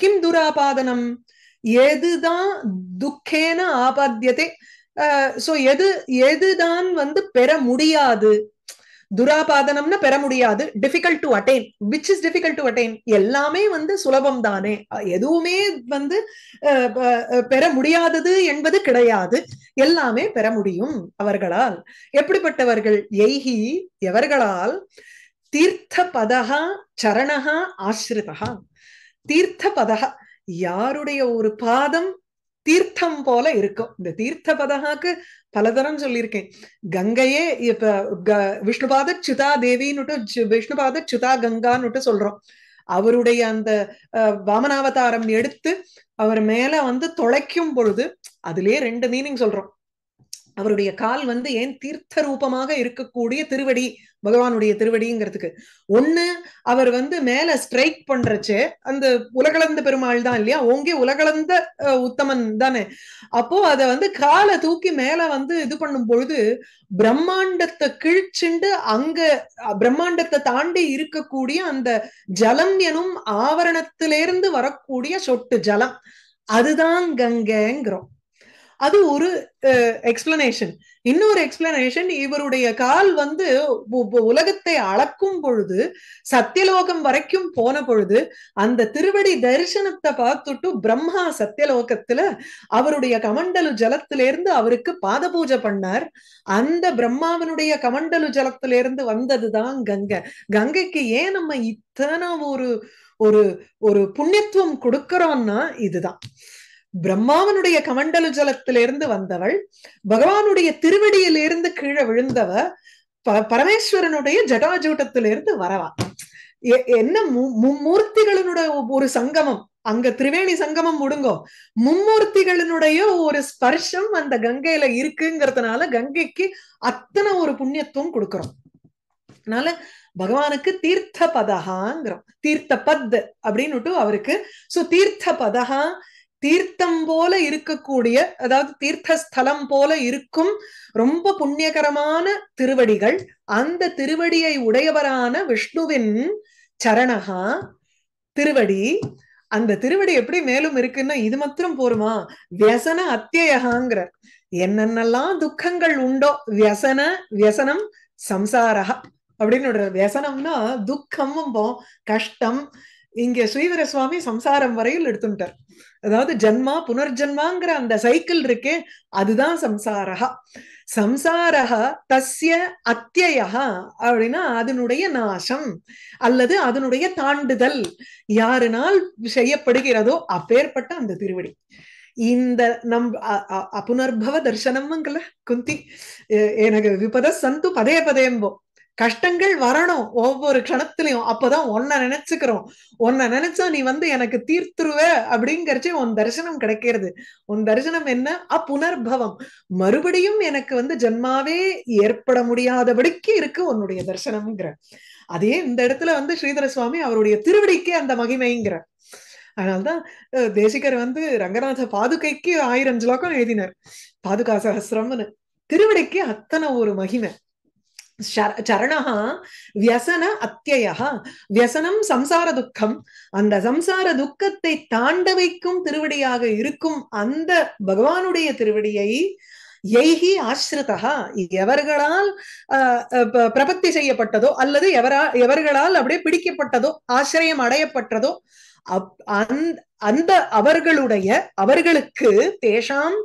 கிம் துராபாதனம் எதுதான் துக்கேன ஆபாத்தியதே ஸோ எது எதுதான் வந்து பெற முடியாது துராபாதனம்னு பெற முடியாது difficult to attain which is difficult to attain எல்லாமே வந்து சுலபம் தானே எதுவுமே வந்து பெற முடியாதது என்பது கிடையாது எல்லாமே பெற முடியும் அவர்களால் எப்படிப்பட்டவர்கள் எய்கி எவர்களால் தீர்த்த பதகா சரணகா ஆசிரிதா தீர்த்த பதகா யாருடைய ஒரு பாதம் தீர்த்தம் போல இருக்கும் இந்த தீர்த்த பதகாக்கு பலதரம் சொல்லியிருக்கேன் கங்கையே இப்ப விஷ்ணுபாத சுதா தேவின்னுட்டு விஷ்ணுபாத சுதா கங்கான்னுட்டு சொல்றோம் அவருடைய அந்த வாமனாவதாரம் எடுத்து அவர் மேல வந்து தொலைக்கும் பொழுது அதுலயே ரெண்டு மீனிங் சொல்றோம் அவருடைய கால் வந்து ஏன் தீர்த்த ரூபமாக இருக்கக்கூடிய திருவடி பகவானுடைய திருவடிங்கிறதுக்கு ஒண்ணு அவர் வந்து மேல ஸ்ட்ரைக் பண்றச்சு அந்த உலகளந்த பெருமாள் தான் இல்லையா ஓங்கே உலகளந்த உத்தமன் தானே அப்போ அத வந்து காலை தூக்கி மேல வந்து இது பண்ணும் பொழுது பிரம்மாண்டத்தை கிழிச்சுண்டு அங்க பிரம்மாண்டத்தை தாண்டி இருக்கக்கூடிய அந்த ஜலம் எனும் ஆவரணத்திலிருந்து வரக்கூடிய சொட்டு ஜலம் அதுதான் கங்கைங்கிறோம் அது ஒரு எக்ஸ்பிளனேஷன் இன்னொரு எக்ஸ்பிளனேஷன் இவருடைய கால் வந்து உலகத்தை அளக்கும் பொழுது சத்தியலோகம் வரைக்கும் போன பொழுது அந்த திருவடி தரிசனத்தை பார்த்துட்டு பிரம்மா சத்தியலோகத்துல அவருடைய கமண்டலு ஜலத்திலிருந்து அவருக்கு பாத பூஜை பண்ணார் அந்த பிரம்மாவனுடைய கமண்டலு ஜலத்திலிருந்து வந்ததுதான் கங்கை கங்கைக்கு ஏன் நம்ம இத்தனை ஒரு ஒரு ஒரு புண்ணியத்துவம் கொடுக்கறோம்னா இதுதான் பிரம்மாவனுடைய கமண்டல ஜலத்திலிருந்து வந்தவள் பகவானுடைய திருவடியிலிருந்து கீழே விழுந்தவ பரமேஸ்வரனுடைய ஜடாஜூட்டத்திலிருந்து வரவா என்ன மும்மூர்த்திகளினுடைய ஒரு சங்கமம் அங்க திரிவேணி சங்கமம் முடுங்கோ மும்மூர்த்திகளினுடைய ஒரு ஸ்பர்ஷம் அந்த கங்கையில இருக்குங்கிறதுனால கங்கைக்கு அத்தனை ஒரு புண்ணியத்துவம் கொடுக்கறோம் அதனால பகவானுக்கு தீர்த்த பதகாங்கிறோம் தீர்த்த பத் அப்படின்னுட்டு அவருக்கு சோ தீர்த்த பதகா தீர்த்தம் போல இருக்கக்கூடிய அதாவது தீர்த்த ஸ்தலம் போல இருக்கும் ரொம்ப புண்ணியகரமான திருவடிகள் அந்த திருவடியை உடையவரான விஷ்ணுவின் சரணகா திருவடி அந்த திருவடி எப்படி மேலும் இருக்குன்னா இது மாத்திரம் போருமா வியசன அத்தியகாங்கிற என்னென்னலாம் துக்கங்கள் உண்டோ வியசன வியசனம் சம்சாரா அப்படின்னு வியசனம்னா துக்கம் கஷ்டம் இங்க ஸ்ரீவர சுவாமி சம்சாரம் வரையில் எடுத்துட்டார் அதாவது ஜன்மா புனர்ஜென்மாங்கிற அந்த சைக்கிள் இருக்கே அதுதான் சம்சாரா சம்சாரா தஸ்ய அத்தியா அப்படின்னா அதனுடைய நாசம் அல்லது அதனுடைய தாண்டுதல் யாருனால் செய்யப்படுகிறதோ அப்பேற்பட்ட அந்த திருவடி இந்த நம் புனர்பவ தர்சனம்ங்கல குந்தி எனக்கு விபத சந்து பதே பதேம்போ கஷ்டங்கள் வரணும் ஒவ்வொரு க்ஷணத்துலையும் அப்பதான் உன்னை நினைச்சுக்கிறோம் உன்னை நினைச்சா நீ வந்து எனக்கு தீர்த்துருவ அப்படிங்கிறச்சு உன் தரிசனம் கிடைக்கிறது உன் தரிசனம் என்ன அப்புனர்பவம் மறுபடியும் எனக்கு வந்து ஜென்மாவே ஏற்பட முடியாதபடிக்கு இருக்கு உன்னுடைய தரிசனம்ங்கிற அதே இந்த இடத்துல வந்து ஸ்ரீதர சுவாமி அவருடைய திருவடிக்கே அந்த மகிமைங்கிற அதனால்தான் தேசிகர் வந்து ரங்கநாத பாதுகைக்கு ஆயிரம் ஜலோக்கம் எழுதினார் பாதுகா சகசிரம்னு திருவிடைக்கு அத்தனை ஒரு மகிமை சரணஹா வியசன அத்தியா வியசனம் சம்சார துக்கம் அந்த சம்சார துக்கத்தை தாண்ட வைக்கும் திருவடியாக இருக்கும் அந்த பகவானுடைய திருவடியை எய்கி ஆசிரிதா எவர்களால் பிரபத்தி செய்யப்பட்டதோ அல்லது எவரா எவர்களால் அப்படியே பிடிக்கப்பட்டதோ ஆசிரியம் அடையப்பட்டதோ அந்த அவர்களுடைய அவர்களுக்கு தேஷாம்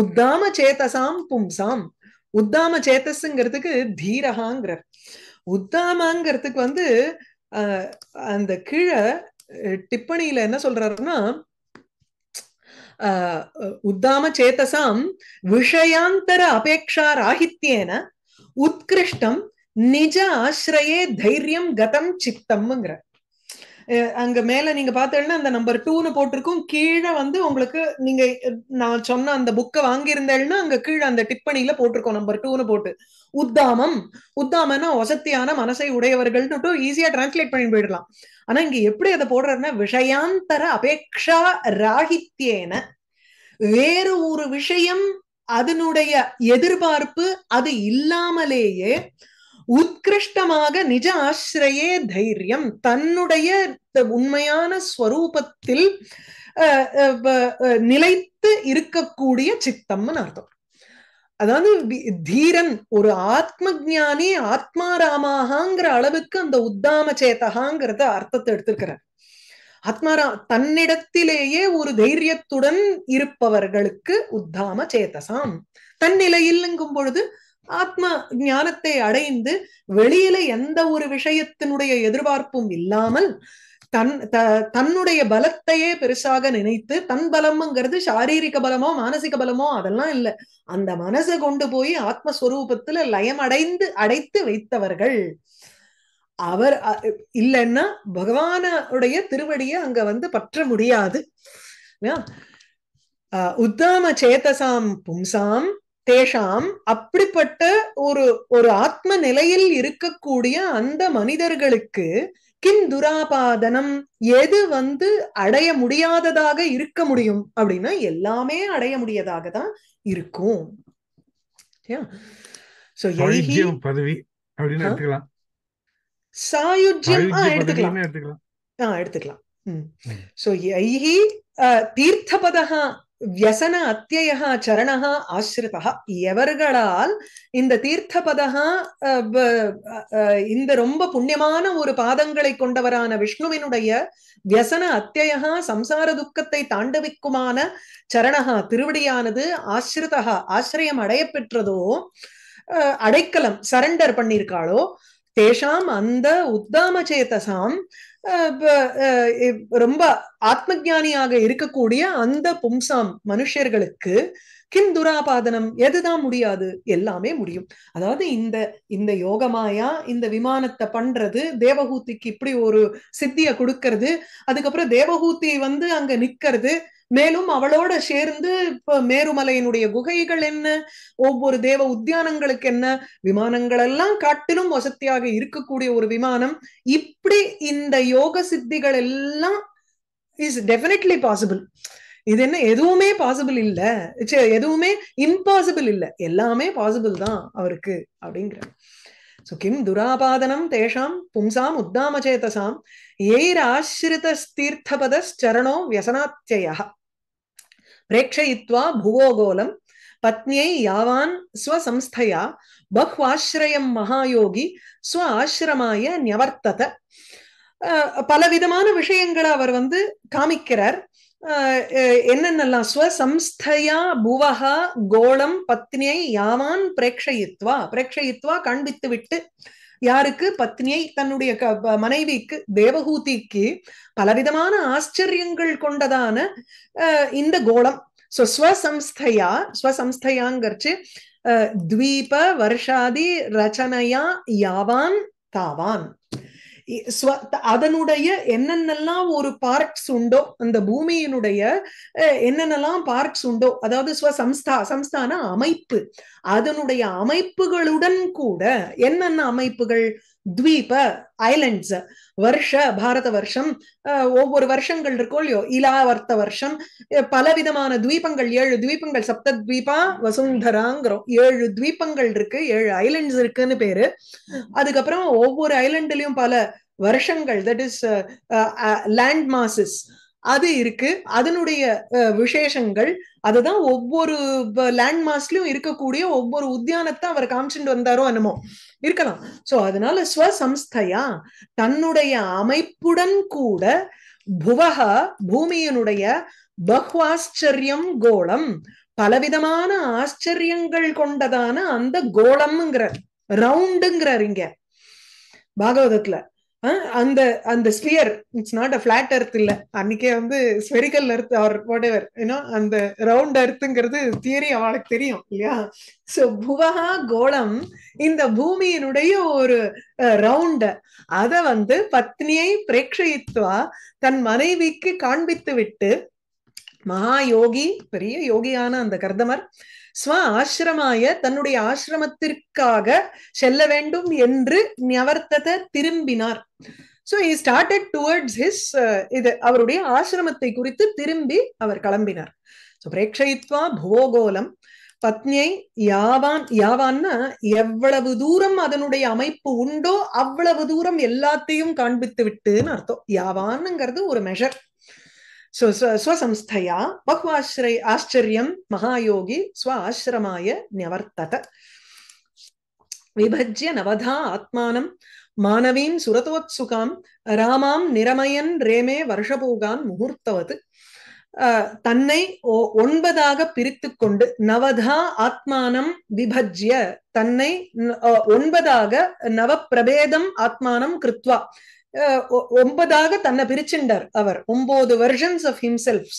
உத்தாம சேதசாம் பும்சாம் உத்தாம சேத்தஸ்ங்கிறதுக்கு தீரகாங்கிறார் உத்தாமாங்கிறதுக்கு வந்து அந்த கீழே டிப்பணியில என்ன சொல்றாருன்னா உத்தாம சேத்தசாம் விஷயாந்தர அபேக்ஷா ராகித்யேன உத்கிருஷ்டம் நிஜ ஆசிரயே தைரியம் கதம் சித்தம்ங்கிற அங்க மேல நீங்க பாத்தீங்கன்னா அந்த நம்பர் டூன்னு போட்டிருக்கும் கீழே வந்து உங்களுக்கு நீங்க நான் சொன்ன அந்த புக்கை வாங்கியிருந்தேன்னா அங்க கீழே அந்த டிப்பணியில போட்டிருக்கோம் நம்பர் டூன்னு போட்டு உத்தாமம் உத்தாமம்னா வசத்தியான மனசை டூ ஈஸியா டிரான்ஸ்லேட் பண்ணி போயிடலாம் ஆனா இங்க எப்படி அதை போடுறாருன்னா விஷயாந்தர அபேக்ஷா ராகித்யேன வேறு ஒரு விஷயம் அதனுடைய எதிர்பார்ப்பு அது இல்லாமலேயே உத்கிருஷ்டமாக நிஜ ஆசிரியே தைரியம் தன்னுடைய உண்மையான ஸ்வரூபத்தில் நிலைத்து இருக்கக்கூடிய சித்தம்னு அர்த்தம் அதாவது தீரன் ஒரு ஆத்ம ஜானி ஆத்மா ராமாகாங்கிற அளவுக்கு அந்த உத்தாம சேத்தகாங்கிறத அர்த்தத்தை எடுத்திருக்கிறார் ஆத்மாரா தன்னிடத்திலேயே ஒரு தைரியத்துடன் இருப்பவர்களுக்கு உத்தாம சேத்தசாம் தன்னிலையில்ங்கும் பொழுது ஆத்ம ஞானத்தை அடைந்து வெளியில எந்த ஒரு விஷயத்தினுடைய எதிர்பார்ப்பும் இல்லாமல் தன் த தன்னுடைய பலத்தையே பெருசாக நினைத்து தன் பலம்ங்கிறது சாரீரிக பலமோ மானசிக பலமோ அதெல்லாம் இல்லை அந்த மனசை கொண்டு போய் ஆத்மஸ்வரூபத்துல லயம் அடைந்து அடைத்து வைத்தவர்கள் அவர் இல்லைன்னா பகவானுடைய திருவடியை அங்க வந்து பற்ற முடியாது உத்தாம சேத்தசாம் பும்சாம் தேஷாம் அப்படிப்பட்ட ஒரு ஒரு ஆத்ம நிலையில் இருக்கக்கூடிய அந்த மனிதர்களுக்கு கிம் துராபாதனம் எது வந்து அடைய முடியாததாக இருக்க முடியும் அப்படின்னா எல்லாமே அடைய முடியதாக தான் இருக்கும் சாயுஜ்யம் எடுத்துக்கலாம் எடுத்துக்கலாம் தீர்த்தபதா வியசன அத்தியா சரணா ஆசிரிதா எவர்களால் இந்த தீர்த்தபதா இந்த ரொம்ப புண்ணியமான ஒரு பாதங்களை கொண்டவரான விஷ்ணுவினுடைய வியசன அத்தியா சம்சார துக்கத்தை தாண்டவிக்குமான சரணகா திருவடியானது ஆசிரிதா ஆசிரியம் அடையப்பெற்றதோ அடைக்கலம் சரண்டர் பண்ணியிருக்காளோ தேஷாம் அந்த உத்தாம சேதசாம் ரொம்ப ஆத்ம ஜானியாக இருக்கக்கூடிய அந்த பும்சாம் மனுஷர்களுக்கு கின் துராபாதனம் எதுதான் முடியாது எல்லாமே முடியும் அதாவது இந்த இந்த யோகமாயா இந்த விமானத்தை பண்றது தேவகூத்திக்கு இப்படி ஒரு சித்திய கொடுக்கறது அதுக்கப்புறம் தேவகூத்தி வந்து அங்க நிக்கிறது மேலும் அவளோட சேர்ந்து இப்ப மேருமலையினுடைய குகைகள் என்ன ஒவ்வொரு தேவ உத்தியானங்களுக்கு என்ன விமானங்கள் எல்லாம் காட்டிலும் வசதியாக இருக்கக்கூடிய ஒரு விமானம் இப்படி இந்த யோக சித்திகள் எல்லாம் இஸ் டெஃபினெட்லி பாசிபிள் இது என்ன எதுவுமே பாசிபிள் இல்ல எதுவுமே இம்பாசிபிள் இல்ல எல்லாமே பாசிபிள் தான் அவருக்கு அப்படிங்கிற சுகிம் துராபாதனம் தேஷாம் பும்சாம் உத்தாமச்சேதசாம் எய்ராசிரிதஸ்தீர்த்தபதச்சரணோ வியசனாத்தியா பிரேட்சயித்வா புவோகோலம் பத்னியை யாவான் ஸ்வசம்ஸ்தயா பஹ்வாசிரயம் மகாயோகி ஸ்வ ஆசிரமாய நியவர்த்தத பலவிதமான விஷயங்களை அவர் வந்து காமிக்கிறார் என்னென்னலாம் ஸ்வசம்ஸ்தயா புவகா கோளம் பத்னியை யாவான் பிரேட்சயித்வா பிரேட்சயித்வா காண்பித்து விட்டு யாருக்கு பத்னியை தன்னுடைய மனைவிக்கு தேவகூதிக்கு பலவிதமான ஆச்சரியங்கள் கொண்டதான இந்த கோலம் சோ ஸ்வசம்ஸ்தையா ஸ்வசம்ஸ்தையாங்கர்ச்சு த்வீப வருஷாதி ரச்சனையா யாவான் தாவான் அதனுடைய என்னென்னலாம் ஒரு பார்க்ஸ் உண்டோ அந்த பூமியினுடைய என்னென்னலாம் பார்க்ஸ் உண்டோ அதாவது ஸ்வசம்ஸ்தா சம்ஸ்தான அமைப்பு அதனுடைய அமைப்புகளுடன் கூட என்னென்ன அமைப்புகள் த்வீப ஐலண்ட்ஸ் வருஷ பாரத வருஷம் ஒவ்வொரு வருஷங்கள் இருக்கோ இல்லையோ இலாவர்த்த வருஷம் பலவிதமான துவீபங்கள் ஏழு துவீபங்கள் சப்த துவீபா வசுந்தராங்கிறோம் ஏழு துவீபங்கள் இருக்கு ஏழு ஐலண்ட்ஸ் இருக்குன்னு பேரு அதுக்கப்புறம் ஒவ்வொரு ஐலண்ட்லயும் பல வருஷங்கள் தட் இஸ் லேண்ட் மாசஸ் அது இருக்கு அதனுடைய விசேஷங்கள் அதுதான் ஒவ்வொரு லேண்ட் மாஸ்லயும் இருக்கக்கூடிய ஒவ்வொரு உத்தியானத்தை அவர் காமிச்சுட்டு வந்தாரோ என்னமோ இருக்கலாம் சோ அதனால ஸ்வசம்ஸ்தையா தன்னுடைய அமைப்புடன் கூட புவக பூமியினுடைய பஹ்வாச்சரியம் கோளம் பலவிதமான ஆச்சரியங்கள் கொண்டதான அந்த கோளம்ங்கிறார் ரவுண்டுங்கிறார் இங்க பாகவதத்துல அந்த அந்த sphere it's not a flat earth இல்ல அன்னைக்கே வந்து ஸ்பெரிக்கல் அர்த் ஆர் வாட் எவர் ஏன்னா அந்த ரவுண்ட் அர்த்துங்கிறது தியரி அவளுக்கு தெரியும் இல்லையா சோ புவகா கோளம் இந்த பூமியினுடைய ஒரு ரவுண்ட் அத வந்து பத்னியை பிரேட்சயித்துவா தன் மனைவிக்கு காண்பித்து விட்டு மகா யோகி பெரிய யோகியான அந்த கர்தமர் ஸ்வ ஆசிரமாய தன்னுடைய ஆசிரமத்திற்காக செல்ல வேண்டும் என்று நியவர்த்தத திரும்பினார் so he started towards his இது அவருடைய ஆசிரமத்தை குறித்து திரும்பி அவர் கிளம்பினார் ஸோ பிரேக்ஷயித்வா புவோகோலம் பத்னியை யாவான் யாவான்னா எவ்வளவு தூரம் அதனுடைய அமைப்பு உண்டோ அவ்வளவு தூரம் எல்லாத்தையும் காண்பித்து விட்டுன்னு அர்த்தம் யாவான்ங்கிறது ஒரு மெஷர் ஸ்வசம்ஸ்தையா பகு ஆசிரை ஆச்சரியம் மகாயோகி ஸ்வ ஆசிரமாய நியவர்த்தத விபஜ்ய நவதா ஆத்மானம் மாணவீம் சுரதோத்சுகாம் ராமாம் நிரமயன் ரேமே வருஷபூகான் முகூர்த்தவது தன்னை ஒன்பதாக பிரித்து கொண்டு நவதா ஆத்மானம் விபஜ்ய தன்னை ஒன்பதாக நவப்பிரபேதம் ஆத்மானம் கிருத்வா ஒன்பதாக தன்னை பிரிச்சின்றார் அவர் ஒன்பது வெர்ஷன்ஸ் ஆஃப் ஹிம்செல்ஃப்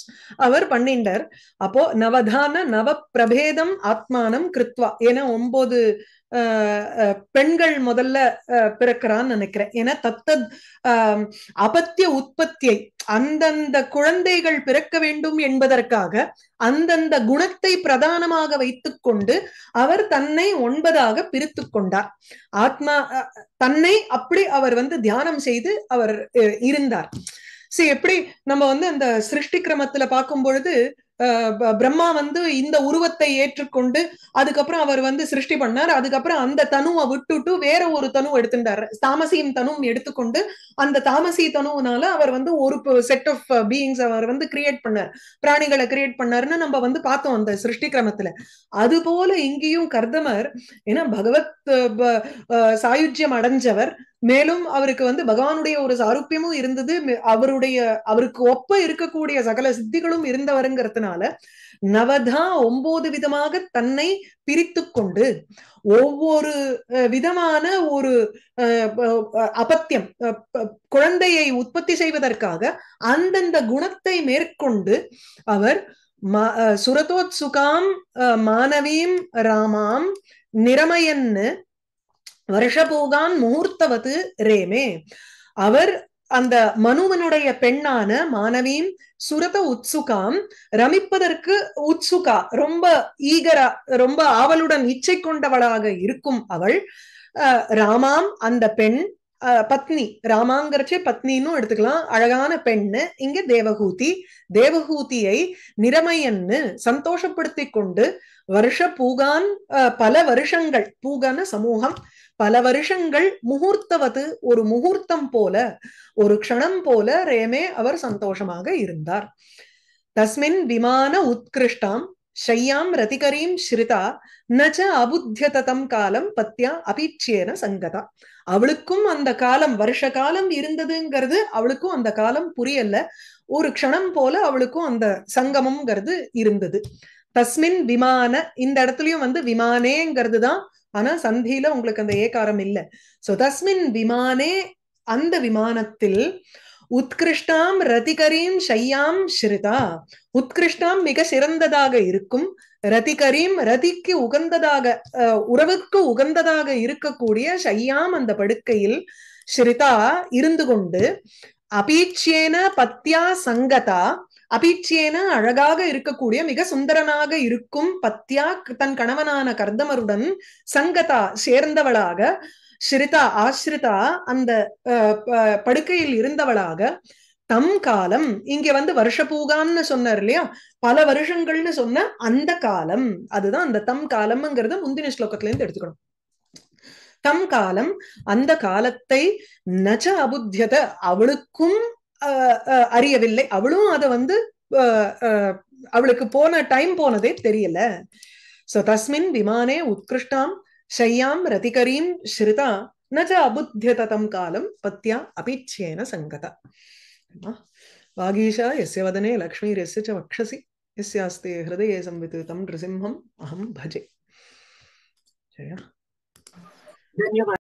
அவர் பண்ணிண்டர் அப்போ நவதான நவ பிரபேதம் ஆத்மானம் கிருத்வா ஏன்னா ஒன்பது பெண்கள் முதல்ல பிறக்கிறான்னு நினைக்கிறேன் ஏன்னா தத்தத் அபத்திய உற்பத்தியை அந்தந்த குழந்தைகள் பிறக்க வேண்டும் என்பதற்காக அந்தந்த குணத்தை பிரதானமாக வைத்துக் கொண்டு அவர் தன்னை ஒன்பதாக பிரித்து கொண்டார் ஆத்மா தன்னை அப்படி அவர் வந்து தியானம் செய்து அவர் இருந்தார் சரி எப்படி நம்ம வந்து அந்த சிருஷ்டி கிரமத்துல பார்க்கும் பொழுது பிரம்மா வந்து இந்த உருவத்தை ஏற்றுக்கொண்டு அதுக்கப்புறம் அவர் வந்து சிருஷ்டி பண்ணார் அதுக்கப்புறம் அந்த தனுவை விட்டுட்டு வேற ஒரு தனு எடுத்துட்டாரு தாமசியும் தனும் எடுத்துக்கொண்டு அந்த தாமசி தனுவுனால அவர் வந்து ஒரு செட் ஆஃப் பீயிங்ஸ் அவர் வந்து கிரியேட் பண்ணார் பிராணிகளை கிரியேட் பண்ணாருன்னு நம்ம வந்து பார்த்தோம் அந்த சிருஷ்டி கிரமத்துல அது போல இங்கேயும் கர்தமர் ஏன்னா பகவத் சாயுஜ்யம் அடைஞ்சவர் மேலும் அவருக்கு வந்து பகவானுடைய ஒரு சாருப்பியமும் இருந்தது அவருடைய அவருக்கு ஒப்ப இருக்கக்கூடிய சகல சித்திகளும் இருந்தவருங்கிறதுனால நவதா ஒன்பது விதமாக தன்னை பிரித்து கொண்டு ஒவ்வொரு விதமான ஒரு அபத்தியம் குழந்தையை உற்பத்தி செய்வதற்காக அந்தந்த குணத்தை மேற்கொண்டு அவர் சுகாம் மாணவீம் ராமாம் நிறமையன்னு வருஷபோகான் முகூர்த்தவது ரேமே அவர் அந்த மனுவனுடைய பெண்ணான மாணவியும் சுரத உத்சுகாம் ரமிப்பதற்கு உத்சுகா ரொம்ப ஈகரா ரொம்ப ஆவலுடன் இச்சை கொண்டவளாக இருக்கும் அவள் ராமாம் அந்த பெண் பத்னி ராமாங்கிறச்சே பத்னின்னு எடுத்துக்கலாம் அழகான பெண்ணு இங்க தேவகூதி தேவகூதியை நிறமையன்னு சந்தோஷப்படுத்தி கொண்டு வருஷ பூகான் பல வருஷங்கள் பூகான சமூகம் பல வருஷங்கள் முகூர்த்தவது ஒரு முகூர்த்தம் போல ஒரு க்ஷணம் போல ரேமே அவர் சந்தோஷமாக இருந்தார் தஸ்மின் விமான உத்கிருஷ்டாம் ஷையாம் ரதிகரீம் ஸ்ரிதா நச்ச அபுத்தியததம் காலம் பத்தியா அபிச்சேன சங்கதா அவளுக்கும் அந்த காலம் வருஷ காலம் இருந்ததுங்கிறது அவளுக்கும் அந்த காலம் புரியல ஒரு க்ஷணம் போல அவளுக்கும் அந்த சங்கமம்ங்கிறது இருந்தது தஸ்மின் விமான இந்த இடத்துலயும் வந்து விமானேங்கிறது தான் ஆனா சந்தியில உங்களுக்கு அந்த ஏகாரம் இல்லை சோ தஸ்மின் விமானே அந்த விமானத்தில் உத்கிருஷ்டாம் ரதிகரீம் ஷையாம் ஸ்ருதா உத்கிருஷ்டாம் மிக சிறந்ததாக இருக்கும் ரதிகரீம் ரதிக்கு உகந்ததாக உறவுக்கு உகந்ததாக இருக்கக்கூடிய ஷையாம் அந்த படுக்கையில் ஸ்ருதா இருந்து கொண்டு அபீட்சேன பத்தியா சங்கதா அபீட்சியேன அழகாக இருக்கக்கூடிய மிக சுந்தரனாக இருக்கும் பத்தியா தன் கணவனான கர்தமருடன் சங்கதா சேர்ந்தவளாக ஸ்ரிதா ஆஸ்ரிதா அந்த படுக்கையில் இருந்தவளாக தம் காலம் இங்க வந்து பூகான்னு சொன்னார் இல்லையா பல வருஷங்கள்னு சொன்ன அந்த காலம் அதுதான் அந்த தம் காலம்ங்கிறத முந்தின ஸ்லோகத்துல இருந்து எடுத்துக்கணும் தம் காலம் அந்த காலத்தை நச்ச அபுத்தியத அவளுக்கும் அறியவில்லை அவளும் அதை வந்து அவளுக்கு போன டைம் போனதே தெரியல சோ தஸ்மின் விமானே உத்கிருஷ்டாம் ஷையாம் ரதிகரீம் ஸ்ருதா நஜ அபுத்தியதம் காலம் பத்யா அபிச்சேன சங்கதா வாகீஷா எஸ்ய வதனே லக்ஷ்மி எஸ்ய ச வக்ஷசி எஸ்யாஸ்தே ஹிருதயே தம் நிருசிம்ஹம் அஹம் பஜே